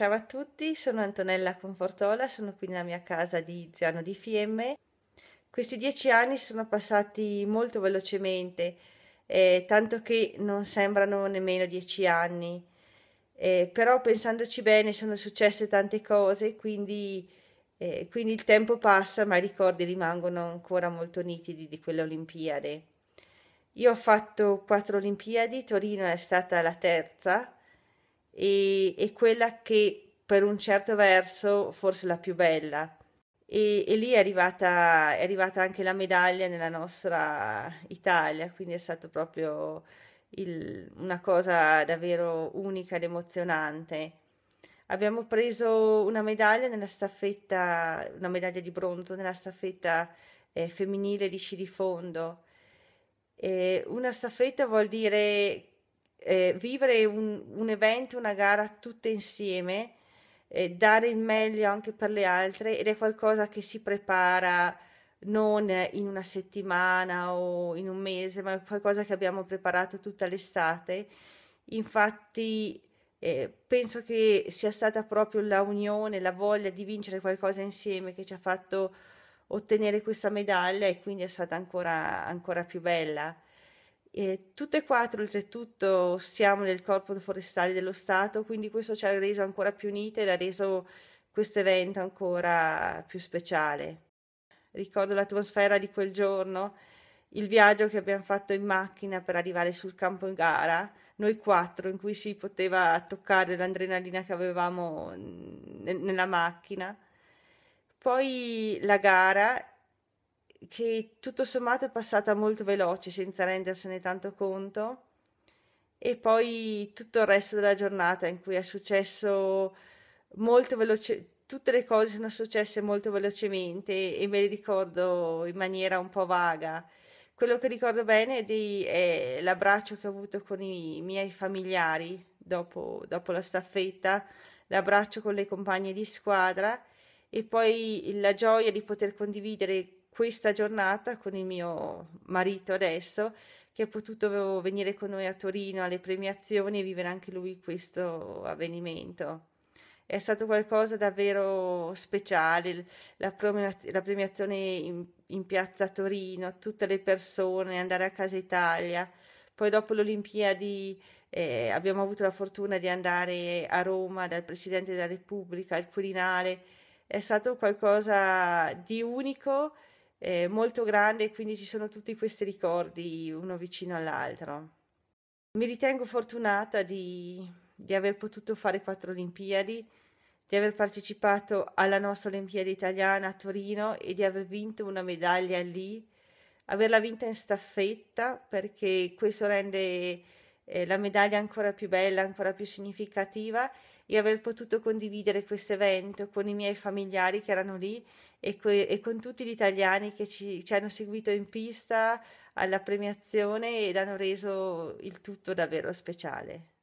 Ciao a tutti, sono Antonella Confortola, sono qui nella mia casa di Ziano di Fiemme. Questi dieci anni sono passati molto velocemente, eh, tanto che non sembrano nemmeno dieci anni. Eh, però pensandoci bene sono successe tante cose, quindi, eh, quindi il tempo passa, ma i ricordi rimangono ancora molto nitidi di quelle Olimpiadi. Io ho fatto quattro Olimpiadi, Torino è stata la terza e, e quella che per un certo verso forse la più bella. E, e, lì è arrivata, è arrivata anche la medaglia nella nostra Italia, quindi è stato proprio il, una cosa davvero unica ed emozionante. Abbiamo preso una medaglia nella staffetta, una medaglia di bronzo nella staffetta eh, femminile di sci di fondo. Eh, una staffetta vuol dire eh, vivere un, un, evento, una gara tutte insieme, eh, dare il meglio anche per le altre ed è qualcosa che si prepara non in una settimana o in un mese, ma è qualcosa che abbiamo preparato tutta l'estate. Infatti eh, penso che sia stata proprio la unione, la voglia di vincere qualcosa insieme che ci ha fatto ottenere questa medaglia e quindi è stata ancora, ancora più bella. E tutte e quattro, oltretutto, siamo del Corpo Forestale dello Stato, quindi questo ci ha reso ancora più unite ed ha reso questo evento ancora più speciale. Ricordo l'atmosfera di quel giorno, il viaggio che abbiamo fatto in macchina per arrivare sul campo in gara, noi quattro, in cui si poteva toccare l'adrenalina che avevamo nella macchina. Poi la gara che tutto sommato è passata molto veloce senza rendersene tanto conto e poi tutto il resto della giornata in cui è successo molto veloce tutte le cose sono successe molto velocemente e me le ricordo in maniera un po' vaga quello che ricordo bene è, di, è l'abbraccio che ho avuto con i miei familiari dopo, dopo la staffetta l'abbraccio con le compagne di squadra e poi la gioia di poter condividere questa giornata con il mio marito adesso che è potuto venire con noi a Torino alle premiazioni e vivere anche lui questo avvenimento. È stato qualcosa davvero speciale, la, premiazione in, in piazza Torino, tutte le persone, andare a Casa Italia. Poi dopo le Olimpiadi eh, abbiamo avuto la fortuna di andare a Roma dal Presidente della Repubblica, al Quirinale. È stato qualcosa di unico eh, molto grande, quindi ci sono tutti questi ricordi uno vicino all'altro. Mi ritengo fortunata di, di aver potuto fare quattro Olimpiadi, di aver partecipato alla nostra Olimpiade italiana a Torino e di aver vinto una medaglia lì, averla vinta in staffetta perché questo rende eh, la medaglia ancora più bella, ancora più significativa e aver potuto condividere questo evento con i miei familiari che erano lì e, que- e con tutti gli italiani che ci, ci hanno seguito in pista alla premiazione ed hanno reso il tutto davvero speciale.